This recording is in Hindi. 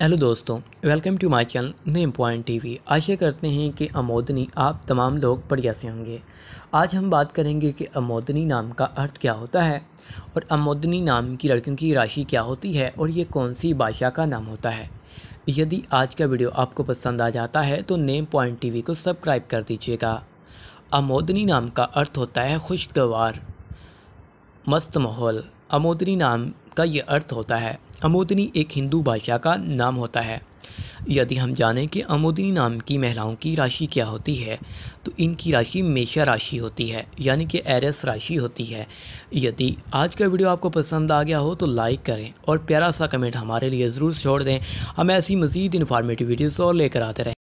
हेलो दोस्तों welcome to my channel name point TV आशा करते हैं कि अमोदनी आप तमाम लोग बढ़िया से होंगे आज हम बात करेंगे कि अमोदनी नाम का अर्थ क्या होता है और अमोदनी नाम की लड़कियों की राशि क्या होती है और ये कौन सी भाषा का नाम होता है यदि आज का वीडियो आपको पसंद आ जाता है तो नेम पॉइंट टी को सब्सक्राइब कर दीजिएगा अमोदनी नाम का अर्थ होता है खुशगवार मस्त माहौल अमोदनी नाम का ये अर्थ होता है अमोदनी एक हिंदू बादशाह का नाम होता है यदि हम जानें कि अमोदनी नाम की महिलाओं की राशि क्या होती है तो इनकी राशि मेषा राशि होती है यानी कि एरस राशि होती है यदि आज का वीडियो आपको पसंद आ गया हो तो लाइक करें और प्यारा सा कमेंट हमारे लिए ज़रूर छोड़ दें हम ऐसी मज़ीद इन्फॉर्मेटिव वीडियोज़ और लेकर आते रहें